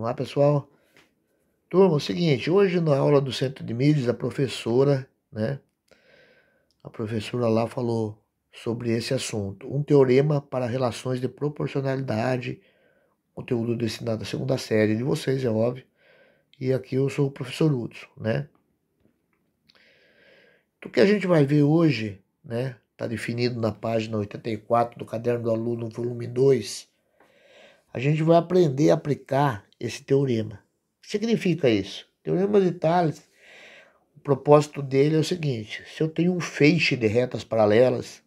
Vamos lá, pessoal? Turma, é o seguinte, hoje na aula do Centro de Mídias, a professora, né? A professora lá falou sobre esse assunto. Um teorema para relações de proporcionalidade, conteúdo destinado à segunda série de vocês, é óbvio. E aqui eu sou o professor Hudson, né? O que a gente vai ver hoje, né? Está definido na página 84 do Caderno do Aluno, volume 2. A gente vai aprender a aplicar esse teorema. O que significa isso? O teorema de Thales, o propósito dele é o seguinte: se eu tenho um feixe de retas paralelas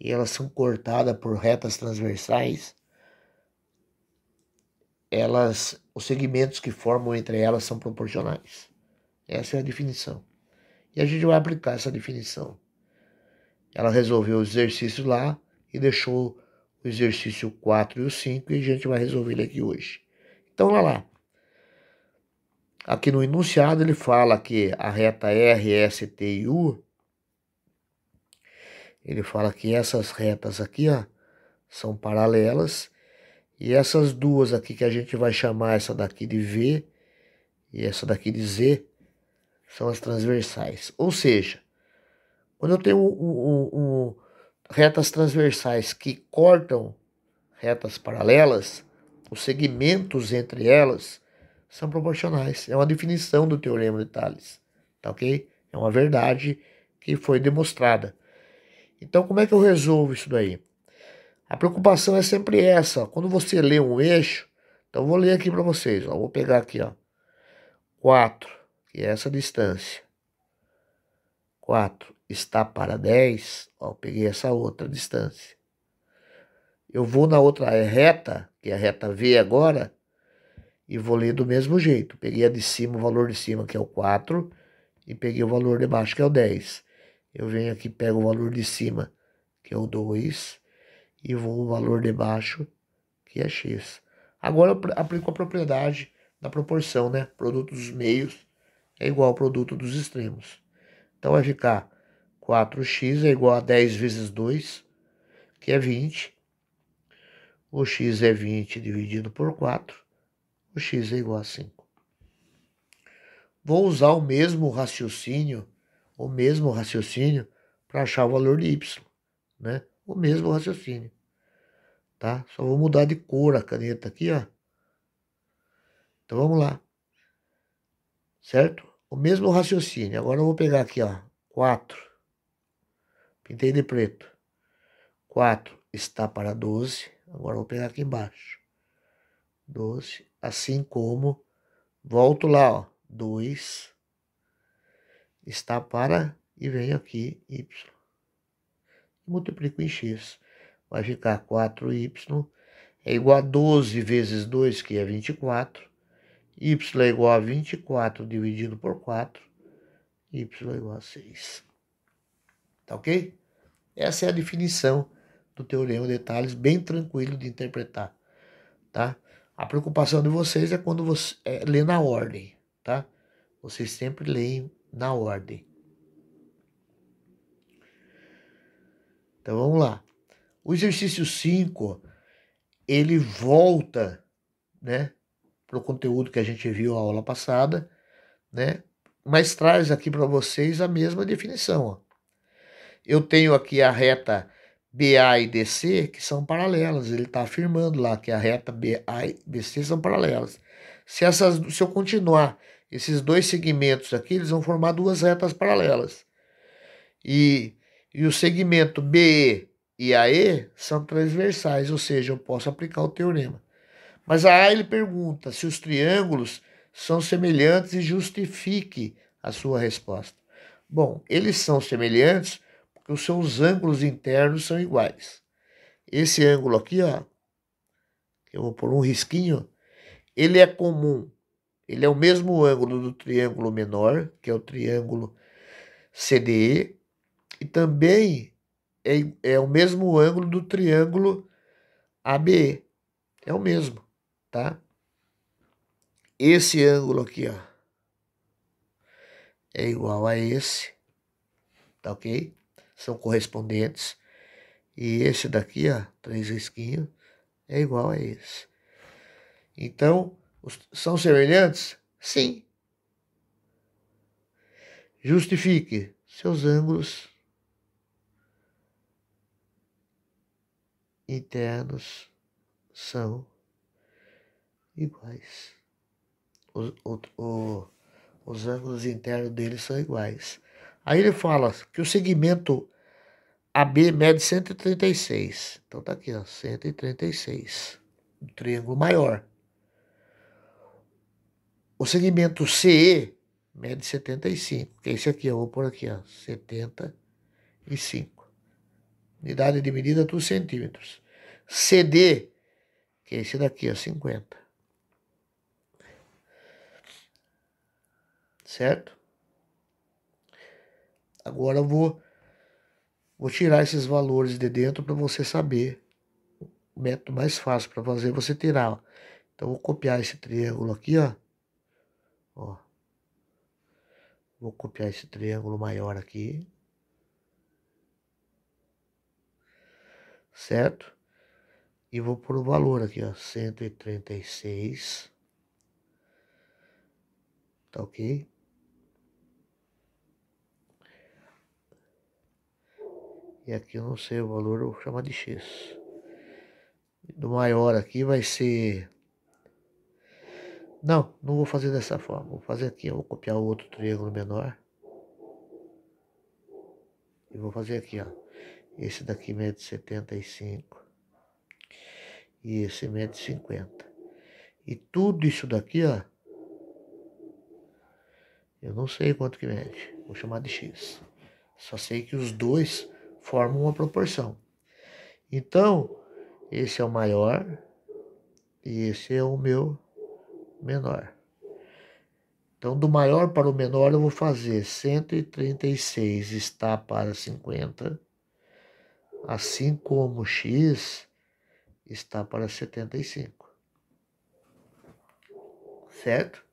e elas são cortadas por retas transversais, elas, os segmentos que formam entre elas são proporcionais. Essa é a definição. E a gente vai aplicar essa definição. Ela resolveu o exercício lá e deixou o exercício 4 e o 5 e a gente vai resolver ele aqui hoje. Então, olha lá. Aqui no enunciado ele fala que a reta R, S, T e U, ele fala que essas retas aqui ó, são paralelas e essas duas aqui que a gente vai chamar essa daqui de V e essa daqui de Z são as transversais. Ou seja, quando eu tenho um, um, um, retas transversais que cortam retas paralelas, os segmentos entre elas são proporcionais. É uma definição do teorema de Thales, tá ok? É uma verdade que foi demonstrada. Então, como é que eu resolvo isso daí? A preocupação é sempre essa. Ó. Quando você lê um eixo, então vou ler aqui para vocês. Ó. Vou pegar aqui, ó, 4, que é essa distância. 4 está para 10, ó, peguei essa outra distância eu vou na outra reta, que é a reta V agora, e vou ler do mesmo jeito. Peguei a de cima, o valor de cima, que é o 4, e peguei o valor de baixo, que é o 10. Eu venho aqui, pego o valor de cima, que é o 2, e vou o valor de baixo, que é x. Agora eu aplico a propriedade da proporção, né? Produto dos meios é igual ao produto dos extremos. Então vai ficar 4x é igual a 10 vezes 2, que é 20, o x é 20 dividido por 4, o x é igual a 5. Vou usar o mesmo raciocínio, o mesmo raciocínio para achar o valor de y, né? O mesmo raciocínio, tá? Só vou mudar de cor a caneta aqui, ó. Então vamos lá, certo? O mesmo raciocínio. Agora eu vou pegar aqui, ó, 4. Pintei de preto. 4 está para 12. Agora vou pegar aqui embaixo. 12, assim como, volto lá, ó, 2, está para, e venho aqui, y. Multiplico em x, vai ficar 4y, é igual a 12 vezes 2, que é 24, y é igual a 24 dividido por 4, y é igual a 6. É tá ok? Essa é a definição do teorema detalhes bem tranquilo de interpretar, tá? A preocupação de vocês é quando você é, lê na ordem, tá? Vocês sempre leem na ordem. Então vamos lá. O exercício 5, ele volta, né, para o conteúdo que a gente viu a aula passada, né? Mas traz aqui para vocês a mesma definição. Ó. Eu tenho aqui a reta BA e DC que são paralelas. Ele está afirmando lá que a reta BA e BC são paralelas. Se, essas, se eu continuar esses dois segmentos aqui, eles vão formar duas retas paralelas. E, e o segmento BE e AE são transversais, ou seja, eu posso aplicar o teorema. Mas a A ele pergunta se os triângulos são semelhantes e justifique a sua resposta. Bom, eles são semelhantes que os seus ângulos internos são iguais. Esse ângulo aqui, ó, eu vou pôr um risquinho, ele é comum. Ele é o mesmo ângulo do triângulo menor, que é o triângulo CDE, e também é, é o mesmo ângulo do triângulo ABE. É o mesmo, tá? Esse ângulo aqui, ó, é igual a esse, tá ok? são correspondentes. E esse daqui, ó, três risquinhos, é igual a esse. Então, são semelhantes? Sim. Justifique seus ângulos internos são iguais. O, o, o, os ângulos internos deles são iguais. Aí ele fala que o segmento AB mede 136. Então tá aqui, ó, 136. Um triângulo maior. O segmento CE mede 75, que é esse aqui, eu vou por aqui, ó, 75. Unidade de medida dos centímetros. CD, que é esse daqui, ó, 50. Certo? Agora eu vou, vou tirar esses valores de dentro para você saber. O método mais fácil para fazer é você tirar. Ó. Então vou copiar esse triângulo aqui, ó. ó. Vou copiar esse triângulo maior aqui. Certo? E vou pôr o valor aqui, ó, 136. Tá ok? É e aqui eu não sei o valor, eu vou chamar de X. Do maior aqui vai ser... Não, não vou fazer dessa forma. Vou fazer aqui, eu vou copiar o outro triângulo menor. E vou fazer aqui, ó. Esse daqui mede 75. E esse mede 50. E tudo isso daqui, ó. Eu não sei quanto que mede. Vou chamar de X. Só sei que os dois forma uma proporção. Então, esse é o maior e esse é o meu menor. Então, do maior para o menor, eu vou fazer 136 está para 50, assim como x está para 75. Certo?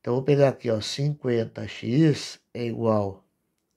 Então, vou pegar aqui, ó, 50x é igual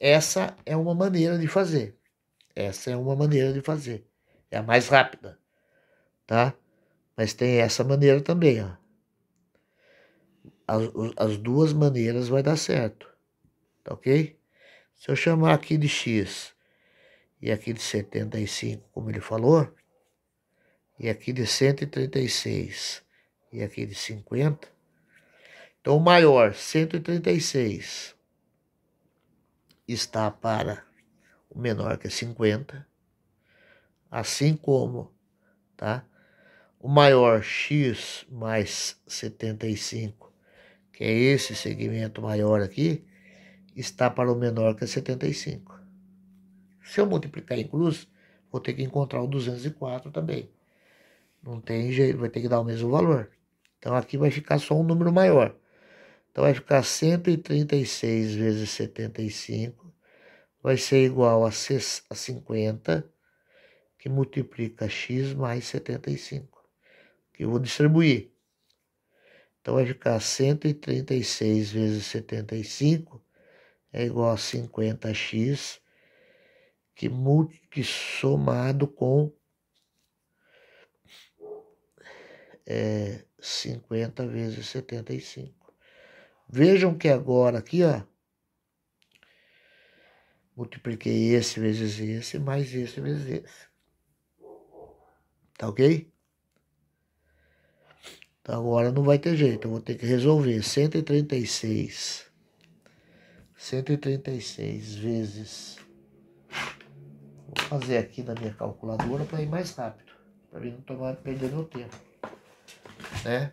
Essa é uma maneira de fazer. Essa é uma maneira de fazer. É a mais rápida, tá? Mas tem essa maneira também, ó. As, as duas maneiras vai dar certo, tá ok? Se eu chamar aqui de x e aqui de 75, como ele falou, e aqui de 136 e aqui de 50, então o maior 136 está para o menor que 50, assim como tá? o maior x mais 75, que é esse segmento maior aqui, está para o menor que 75. Se eu multiplicar em cruz, vou ter que encontrar o 204 também. Não tem jeito, vai ter que dar o mesmo valor. Então aqui vai ficar só um número maior. Então vai ficar 136 vezes 75, vai ser igual a 50, que multiplica x mais 75, que eu vou distribuir. Então vai ficar 136 vezes 75 é igual a 50x, que, multi, que somado com é, 50 vezes 75. Vejam que agora aqui, ó. Multipliquei esse vezes esse, mais esse vezes esse. Tá ok? Então agora não vai ter jeito, eu vou ter que resolver. 136. 136 vezes. Vou fazer aqui na minha calculadora para ir mais rápido. Para mim não tomar, perder meu tempo. Né?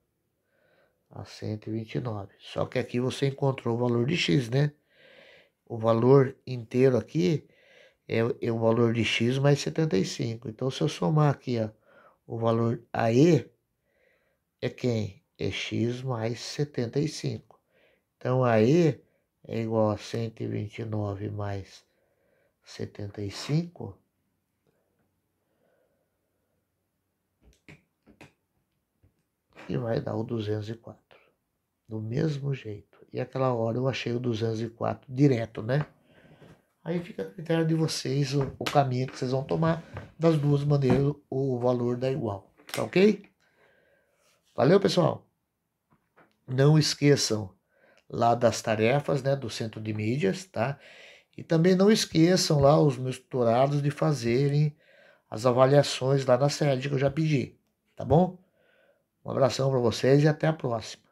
a 129. Só que aqui você encontrou o valor de x, né? O valor inteiro aqui é, é o valor de x mais 75. Então, se eu somar aqui ó, o valor AE, é quem? É x mais 75. Então, AE é igual a 129 mais 75 e vai dar o 204. Do mesmo jeito. E aquela hora eu achei o 204 direto, né? Aí fica a critério de vocês o, o caminho que vocês vão tomar. Das duas maneiras, o valor dá igual. Tá ok? Valeu, pessoal! Não esqueçam lá das tarefas, né? Do centro de mídias, tá? E também não esqueçam lá os meus tutorados de fazerem as avaliações lá na sede que eu já pedi, tá bom? Um abração para vocês e até a próxima.